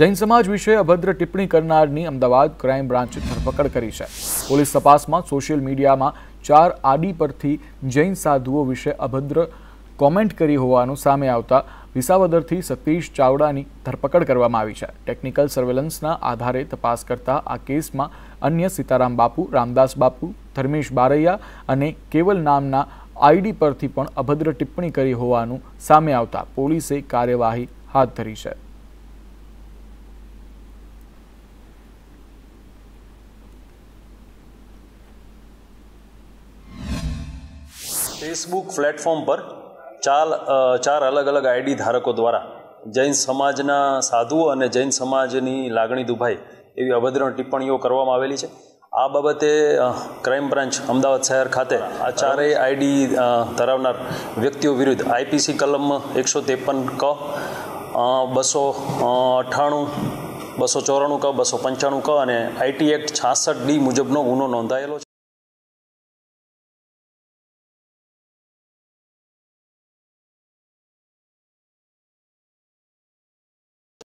જૈન સમાજ વિશે અભદ્ર ટિપ્પણી કરનારની અમદાવાદ ક્રાઇમ બ્રાન્ચે ધરપકડ કરી છે પોલીસ તપાસમાં સોશિયલ મીડિયામાં ચાર આડી પરથી જૈન સાધુઓ વિશે અભદ્ર કોમેન્ટ કરી હોવાનું સામે આવતા વિસાવદરથી સતીશ ચાવડાની ધરપકડ કરવામાં આવી છે ટેકનિકલ સર્વેલન્સના આધારે તપાસ કરતા આ કેસમાં અન્ય સીતારામ બાપુ રામદાસ બાપુ ધર્મેશ બારૈયા અને કેવલ નામના આઈડી પરથી પણ અભદ્ર ટિપ્પણી કરી હોવાનું સામે આવતા પોલીસે કાર્યવાહી હાથ ધરી છે ફેસબુક પ્લેટફોર્મ પર ચાર ચાર અલગ અલગ આઈડી ધારકો દ્વારા જૈન સમાજના સાધુઓ અને જૈન સમાજની લાગણી દુભાઈ એવી અભદ્ર ટિપ્પણીઓ કરવામાં આવેલી છે આ બાબતે ક્રાઇમ બ્રાન્ચ અમદાવાદ શહેર ખાતે આ ચારેય આઈડી ધરાવનાર વ્યક્તિઓ વિરુદ્ધ આઈપીસી કલમ એકસો ત્રેપન ક બસો અઠ્ઠાણું બસો ચોરાણું ક બસો પંચાણું ક અને આઈટી એક્ટ છાસઠ ડી મુજબનો ગુનો નોંધાયેલો છે